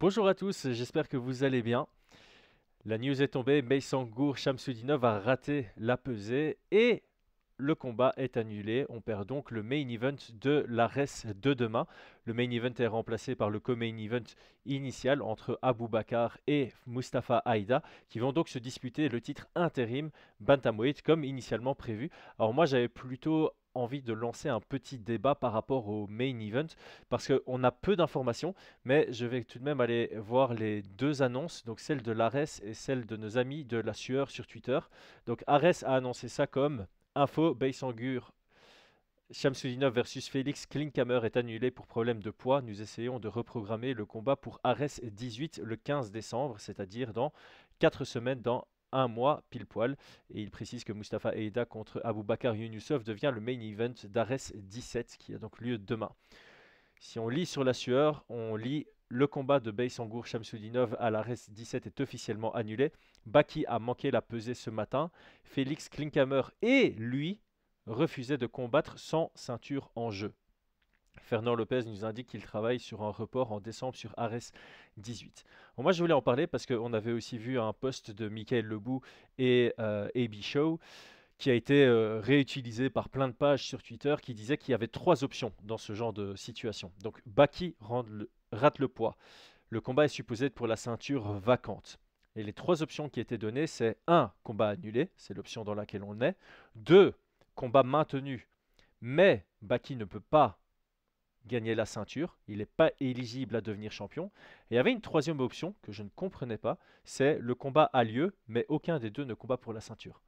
Bonjour à tous, j'espère que vous allez bien. La news est tombée, Meysangour Shamsudinov a raté la pesée et le combat est annulé. On perd donc le main event de la RES de demain. Le main event est remplacé par le co-main event initial entre Abu et Mustafa Aïda, qui vont donc se disputer le titre intérim Bantamweight comme initialement prévu. Alors moi j'avais plutôt envie de lancer un petit débat par rapport au main event parce qu'on a peu d'informations, mais je vais tout de même aller voir les deux annonces, donc celle de l'ARES et celle de nos amis de la sueur sur Twitter. Donc ARES a annoncé ça comme info Sangur Shamsudinov versus Félix Klinkhammer est annulé pour problème de poids. Nous essayons de reprogrammer le combat pour Ares 18 le 15 décembre, c'est-à-dire dans 4 semaines dans un mois pile poil. Et il précise que Mustafa Eida contre Aboubakar Yunusov devient le main event d'Ares 17 qui a donc lieu demain. Si on lit sur la sueur, on lit le combat de Beysangour Shamsudinov à l'Ares 17 est officiellement annulé. Baki a manqué la pesée ce matin. Félix Klinkhammer et lui refusaient de combattre sans ceinture en jeu. Fernand Lopez nous indique qu'il travaille sur un report en décembre sur Ares 18. moi, je voulais en parler parce qu'on avait aussi vu un post de Michael Lebou et euh, AB Show qui a été euh, réutilisé par plein de pages sur Twitter qui disait qu'il y avait trois options dans ce genre de situation. Donc, Baki rate le poids. Le combat est supposé être pour la ceinture vacante. Et les trois options qui étaient données, c'est 1. Combat annulé, c'est l'option dans laquelle on est. 2. Combat maintenu, mais Baki ne peut pas gagner la ceinture, il n'est pas éligible à devenir champion. Et il y avait une troisième option que je ne comprenais pas, c'est le combat a lieu, mais aucun des deux ne combat pour la ceinture.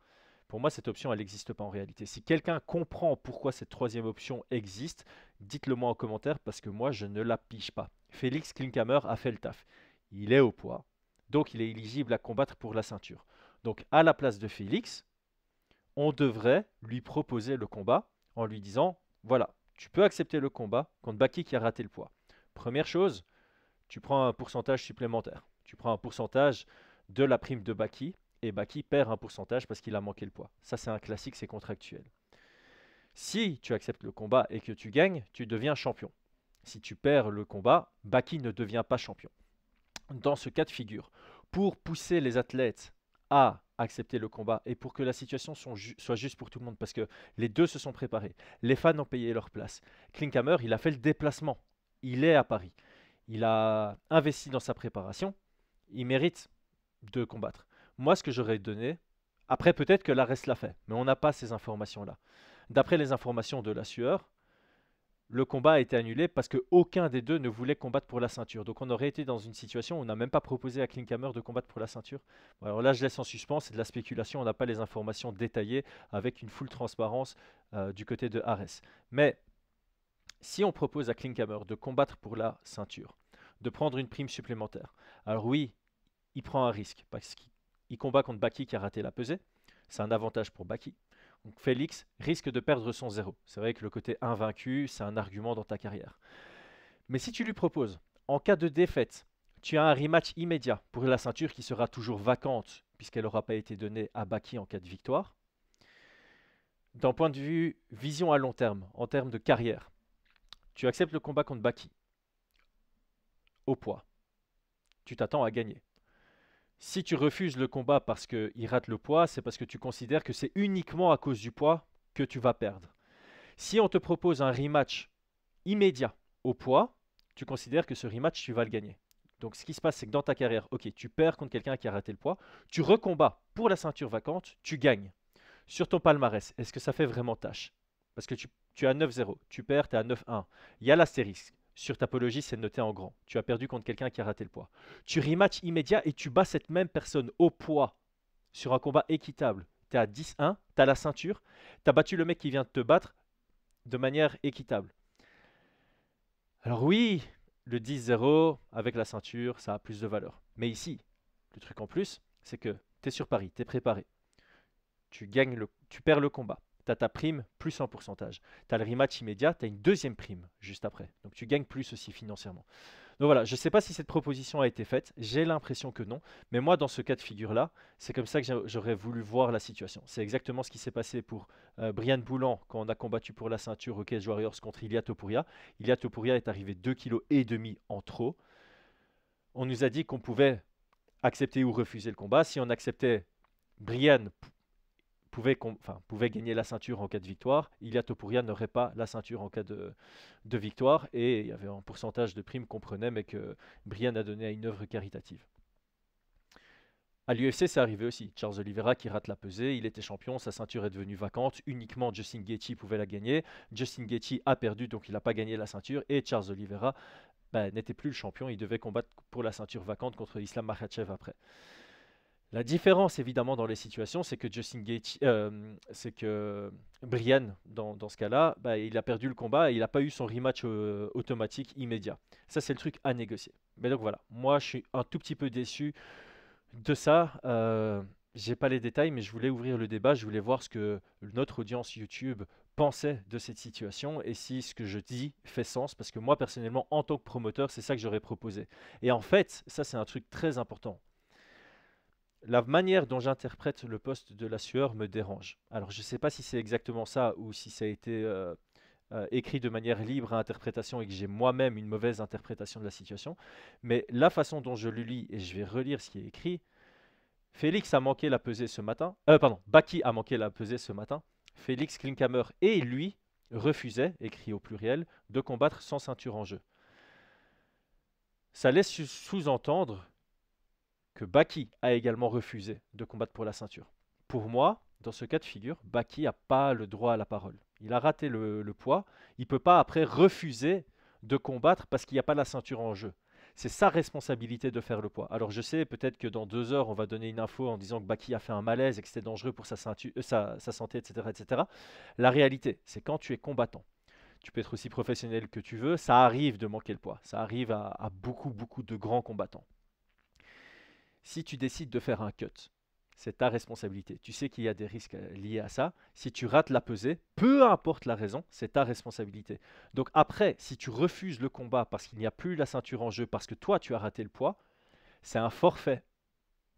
Pour moi, cette option, elle n'existe pas en réalité. Si quelqu'un comprend pourquoi cette troisième option existe, dites-le moi en commentaire parce que moi, je ne la pige pas. Félix Klinkhammer a fait le taf. Il est au poids, donc il est éligible à combattre pour la ceinture. Donc à la place de Félix, on devrait lui proposer le combat en lui disant, voilà, tu peux accepter le combat contre Baki qui a raté le poids. Première chose, tu prends un pourcentage supplémentaire. Tu prends un pourcentage de la prime de Baki et Baki perd un pourcentage parce qu'il a manqué le poids. Ça, c'est un classique, c'est contractuel. Si tu acceptes le combat et que tu gagnes, tu deviens champion. Si tu perds le combat, Baki ne devient pas champion. Dans ce cas de figure, pour pousser les athlètes à accepter le combat et pour que la situation soit juste pour tout le monde parce que les deux se sont préparés. Les fans ont payé leur place. Klinkhammer, il a fait le déplacement. Il est à Paris. Il a investi dans sa préparation. Il mérite de combattre. Moi, ce que j'aurais donné, après peut-être que reste l'a fait, mais on n'a pas ces informations-là. D'après les informations de la sueur, le combat a été annulé parce que aucun des deux ne voulait combattre pour la ceinture. Donc on aurait été dans une situation où on n'a même pas proposé à Klinkhammer de combattre pour la ceinture. alors là, je laisse en suspens, c'est de la spéculation, on n'a pas les informations détaillées avec une full transparence euh, du côté de Ares. Mais si on propose à Klinkhammer de combattre pour la ceinture, de prendre une prime supplémentaire, alors oui, il prend un risque parce qu'il combat contre Baki qui a raté la pesée. C'est un avantage pour Baki. Donc Félix risque de perdre son zéro. C'est vrai que le côté invaincu, c'est un argument dans ta carrière. Mais si tu lui proposes, en cas de défaite, tu as un rematch immédiat pour la ceinture qui sera toujours vacante puisqu'elle n'aura pas été donnée à Baki en cas de victoire. D'un point de vue vision à long terme, en termes de carrière, tu acceptes le combat contre Baki au poids. Tu t'attends à gagner. Si tu refuses le combat parce qu'il rate le poids, c'est parce que tu considères que c'est uniquement à cause du poids que tu vas perdre. Si on te propose un rematch immédiat au poids, tu considères que ce rematch, tu vas le gagner. Donc ce qui se passe, c'est que dans ta carrière, ok, tu perds contre quelqu'un qui a raté le poids, tu recombats pour la ceinture vacante, tu gagnes. Sur ton palmarès, est-ce que ça fait vraiment tâche Parce que tu, as 9-0, tu perds, tu es à 9-1. Il y a l'astérisque sur ta apologie, c'est noté en grand. Tu as perdu contre quelqu'un qui a raté le poids. Tu rematch immédiat et tu bats cette même personne au poids sur un combat équitable. Tu es à 10-1, tu as la ceinture, tu as battu le mec qui vient de te battre de manière équitable. Alors oui, le 10-0 avec la ceinture, ça a plus de valeur. Mais ici, le truc en plus, c'est que tu es sur Paris, tu es préparé. Tu gagnes le tu perds le combat tu as ta prime plus en pourcentage. Tu as le rematch immédiat, tu as une deuxième prime juste après. Donc tu gagnes plus aussi financièrement. Donc voilà, je ne sais pas si cette proposition a été faite, j'ai l'impression que non, mais moi dans ce cas de figure-là, c'est comme ça que j'aurais voulu voir la situation. C'est exactement ce qui s'est passé pour euh, Brian Boulan quand on a combattu pour la ceinture au Cage Warriors contre Ilia Topuria. Ilia Topuria est arrivé 2,5 kg en trop. On nous a dit qu'on pouvait accepter ou refuser le combat. Si on acceptait Brian pouvait, gagner la ceinture en cas de victoire. Ilia Topuria n'aurait pas la ceinture en cas de, victoire. Et il y avait un pourcentage de primes qu'on prenait, mais que Brian a donné à une œuvre caritative. À l'UFC, c'est arrivé aussi. Charles Oliveira qui rate la pesée, il était champion, sa ceinture est devenue vacante, uniquement Justin Gaethje pouvait la gagner. Justin Gaethje a perdu, donc il n'a pas gagné la ceinture, et Charles Oliveira bah, n'était plus le champion, il devait combattre pour la ceinture vacante contre Islam Makhachev après. La différence, évidemment, dans les situations, c'est que Justin euh, c'est que Brian, dans, ce cas-là, bah, il a perdu le combat et il n'a pas eu son rematch euh, automatique immédiat. Ça, c'est le truc à négocier. Mais donc voilà, moi, je suis un tout petit peu déçu de ça. Euh, j'ai pas les détails, mais je voulais ouvrir le débat. Je voulais voir ce que notre audience YouTube pensait de cette situation et si ce que je dis fait sens. Parce que moi, personnellement, en tant que promoteur, c'est ça que j'aurais proposé. Et en fait, ça, c'est un truc très important la manière dont j'interprète le poste de la sueur me dérange. Alors je ne sais pas si c'est exactement ça ou si ça a été euh, euh, écrit de manière libre à interprétation et que j'ai moi-même une mauvaise interprétation de la situation, mais la façon dont je le lis, et je vais relire ce qui est écrit, Félix a manqué la pesée ce matin, euh, pardon, Baki a manqué la pesée ce matin, Félix Klinkhammer et lui refusaient, écrit au pluriel, de combattre sans ceinture en jeu. Ça laisse sous-entendre que Baki a également refusé de combattre pour la ceinture. Pour moi, dans ce cas de figure, Baki n'a pas le droit à la parole. Il a raté le, poids. Il ne peut pas après refuser de combattre parce qu'il n'y a pas la ceinture en jeu. C'est sa responsabilité de faire le poids. Alors je sais peut-être que dans deux heures, on va donner une info en disant que Baki a fait un malaise et que c'était dangereux pour sa, euh, sa, santé, etc., etc. La réalité, c'est quand tu es combattant, tu peux être aussi professionnel que tu veux, ça arrive de manquer le poids. Ça arrive à beaucoup, beaucoup de grands combattants. Si tu décides de faire un cut, c'est ta responsabilité. Tu sais qu'il y a des risques euh, liés à ça. Si tu rates la pesée, peu importe la raison, c'est ta responsabilité. Donc après, si tu refuses le combat parce qu'il n'y a plus la ceinture en jeu, parce que toi, tu as raté le poids, c'est un forfait.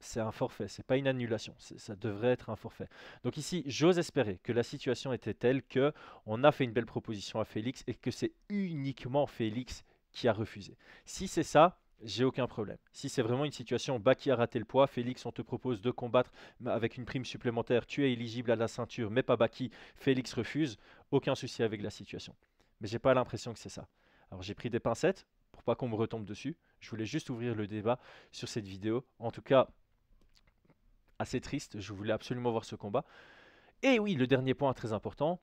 C'est un forfait, c'est pas une annulation, ça devrait être un forfait. Donc ici, j'ose espérer que la situation était telle que on a fait une belle proposition à Félix et que c'est uniquement Félix qui a refusé. Si c'est ça, j'ai aucun problème. Si c'est vraiment une situation Baki a raté le poids, Félix, on te propose de combattre avec une prime supplémentaire, tu es éligible à la ceinture, mais pas Baki, Félix refuse, aucun souci avec la situation. Mais j'ai pas l'impression que c'est ça. Alors j'ai pris des pincettes pour pas qu'on me retombe dessus. Je voulais juste ouvrir le débat sur cette vidéo. En tout cas, assez triste, je voulais absolument voir ce combat. Et oui, le dernier point très important,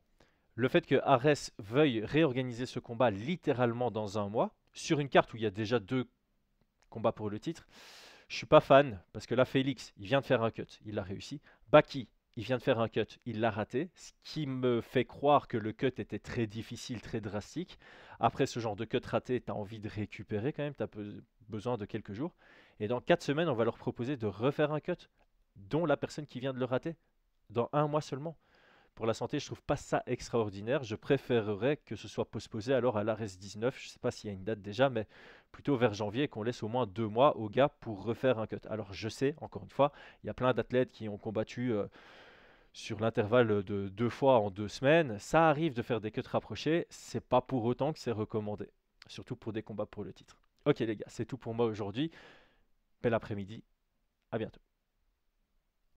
le fait que Ares veuille réorganiser ce combat littéralement dans un mois, sur une carte où il y a déjà deux combat pour le titre. Je suis pas fan parce que là, Félix, il vient de faire un cut, il l'a réussi. Baki, il vient de faire un cut, il l'a raté, ce qui me fait croire que le cut était très difficile, très drastique. Après ce genre de cut raté, tu as envie de récupérer quand même, tu as besoin de quelques jours. Et dans 4 semaines, on va leur proposer de refaire un cut, dont la personne qui vient de le rater, dans un mois seulement. Pour la santé, je trouve pas ça extraordinaire. Je préférerais que ce soit postposé alors à l'ARS 19. Je sais pas s'il y a une date déjà, mais plutôt vers janvier qu'on laisse au moins deux mois au gars pour refaire un cut. Alors je sais, encore une fois, il y a plein d'athlètes qui ont combattu. Euh, sur l'intervalle de deux fois en deux semaines, ça arrive de faire des cuts rapprochés, c'est pas pour autant que c'est recommandé, surtout pour des combats pour le titre. Ok les gars, c'est tout pour moi aujourd'hui. Bel après-midi, à bientôt.